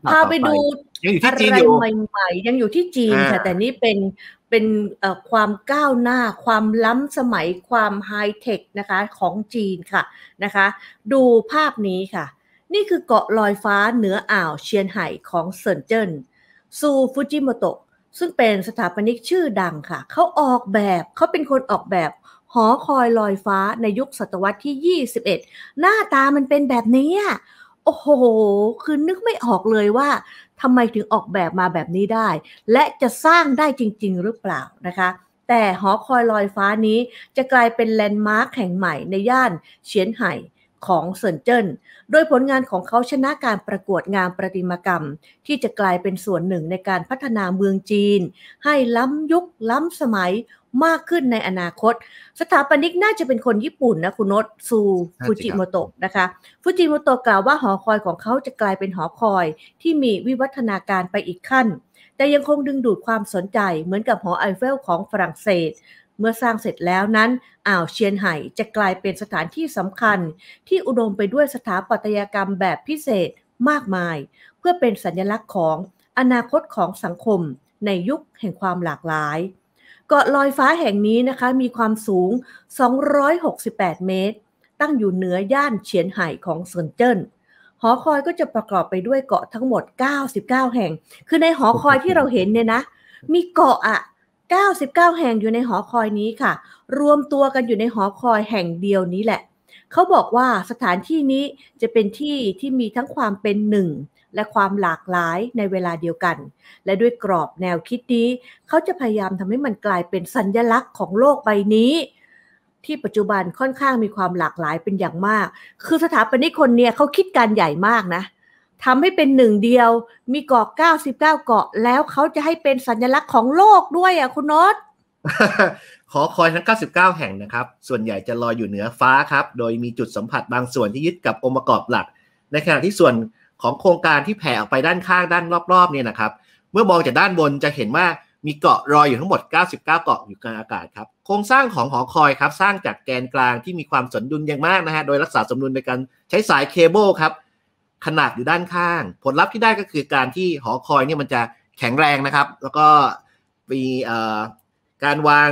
ที่พาไปดูยังอยู่ที่จีนอยู่ใหม่ๆยังอยู่ที่จีนค่ะ แต่นี่เป็นเป็นความก้าวหน้าความล้ำสมัยความไฮเทคนะคะของจีนค่ะนะคะ ดูภาพนี้ค่ะ นี่คือเกาะลอยฟ้าเหนืออ่าวเชียนไห่ของเซินเจิ้นซูฟูจิโมโตะซึ่งเป็นสถาปนิกชื่อดังค่ะเขาออกแบบเขาเป็นคนออกแบบ หอคอยลอยฟ้าในยุคศตวรรษที่ 21 หน้าตามันเป็นแบบนี้โอ้โห คือนึกไม่ออกเลยว่าทำไมถึงออกแบบมาแบบนี้ได้ และจะสร้างได้จริง ๆ หรือเปล่านะคะ แต่หอคอยลอยฟ้านี้จะกลายเป็นแลนด์มาร์คแห่งใหม่ในย่านเฉียนไห่ของเซินเจิ้นโดยผลงานของเขาชนะการประกวดงานประติมากรรม ที่จะกลายเป็นส่วนหนึ่งในการพัฒนาเมืองจีน ให้ล้ำยุคล้ำสมัยมากขึ้นในอนาคต สถาปนิกน่าจะเป็นคนญี่ปุ่นนะคุณนศซูฟูจิโมโตะนะคะฟูจิโมโตะกล่าวว่าหอคอยของเขาจะกลายเป็นหอคอยที่มีวิวัฒนาการไปอีกขั้น แต่ยังคงดึงดูดความสนใจเหมือนกับหอไอเฟลของฝรั่งเศสเมื่อสร้างเสร็จแล้วนั้น อ่าวเชียนไห่จะกลายเป็นสถานที่สำคัญที่อุดมไปด้วยสถาปัตยกรรมแบบพิเศษมากมาย เพื่อเป็นสัญลักษณ์ของอนาคตของสังคมในยุคแห่งความหลากหลาย เกาะลอยฟ้าแห่งนี้นะคะ มีความสูง 268 เมตร ตั้งอยู่เหนือย่านเฉียนไห่ของเซินเจิ้น หอคอยก็จะประกอบไปด้วยเกาะทั้งหมด 99 แห่ง คือในหอคอยที่เราเห็นเนี่ยนะ มีเกาะอะ99 แห่งอยู่ในหอคอยนี้ค่ะ รวมตัวกันอยู่ในหอคอยแห่งเดียวนี้แหละเขาบอกว่าสถานที่นี้จะเป็นที่ที่มีทั้งความเป็นหนึ่ง และความหลากหลายในเวลาเดียวกัน และด้วยกรอบแนวคิดนี้เขาจะพยายามทำให้มันกลายเป็นสัญญลักษณ์ของโลกใบนี้ ที่ปัจจุบันค่อนข้างมีความหลากหลายเป็นอย่างมาก คือสถาปนิกคนเนี่ยเขาคิดการใหญ่มากนะทำให้เป็นหนึ่งเดียวมีเกาะเก้าสิบเก้าเกาะแล้วเขาจะให้เป็นสัญลักษณ์ของโลกด้วยอ่ะคุณนศขอคอยทั้ง 99 แห่งนะครับ ส่วนใหญ่จะลอยอยู่เหนือฟ้าครับโดยมีจุดสัมผัสบางส่วนที่ยึดกับองค์ประกอบหลัก ในขณะที่ส่วนของโครงการที่แผ่ออกไปด้านข้างด้านรอบ ๆ เนี่ยนะครับ เมื่อมองจากด้านบนจะเห็นว่ามีเกาะรอยอยู่ทั้งหมด 99เกาะอยู่กลางอากาศครับโครงสร้างของหอคอยครับสร้างจากแกนกลางที่มีความสมดุลอย่างมากนะฮะโดยรักษาสมดุลโดยการใช้สายเคเบิลครับขนาดอยู่ด้านข้าง ผลลัพธ์ที่ได้ก็คือการที่หอคอยเนี่ยมันจะแข็งแรงนะครับ แล้วก็มีการวาง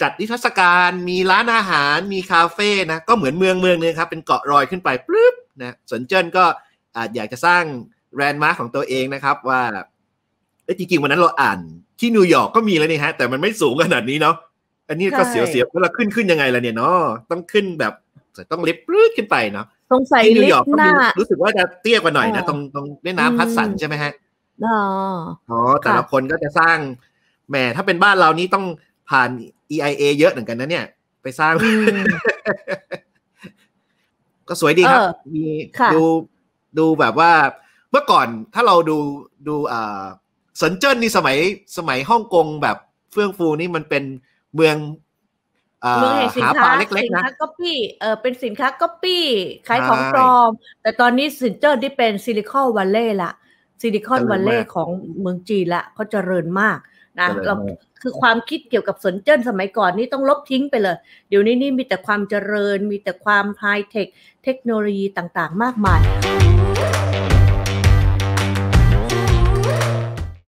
จัดนิทรรศการมีร้านอาหารมีคาเฟ่นะก็เหมือนเมืองเมืองนึงครับเป็นเกาะรอยขึ้นไปปุ๊บนะสนเจิ้นก็อาจอยากจะสร้างแรนด์มาร์คของตัวเองนะครับ ว่าเอ้จริงๆวันนั้นเราอ่าน ที่นิวยอร์กก็มีแล้วนี่ฮะแต่มันไม่สูงขนาดนี้เนาะอันนี้ก็เสียวๆแล้วเราขึ้นขึ้นยังไงล่ะเนี่ยเนาะต้องขึ้นแบบต้องเล็บปื๊บขึ้นไปเนาะสงสัยลิฟต์หน้า รู้สึกว่าจะเตี้ยกว่าหน่อยนะตรงตรงแม่น้ำพัดสันใช่ไหมฮะอ๋อ แต่ละคนก็จะสร้างแหมถ้าเป็นบ้านเรานี้ต้องผ่าน EIA เยอะเหมือนกันนะเนี่ย ไปสร้าง ก็สวยดีครับมีดูดูแบบว่าเมื่อก่อนถ้าเราดูดูอ่าสนเจิ้นนี่สมัยสมัยฮ่องกงแบบเฟื่องฟูนี่มันเป็นเมืองเมืองแห่งสินค้าสินค้าก๊อปปี้เออเป็นสินค้าก๊อปปี้ขายของปลอม แต่ตอนนี้สินเจอร์ที่เป็นซิลิคอนวัลเลย์ละซิลิคอนวัลเลย์ของเมืองจีนละเขาเจริญมากนะเราคือความคิดเกี่ยวกับสนเจิ้นสมัยก่อนนี่ต้องลบทิ้งไปเลย เดี๋ยวนี้นี่มีแต่ความเจริญมีแต่ความไฮเทคเทคโนโลยีต่างๆ มากมาย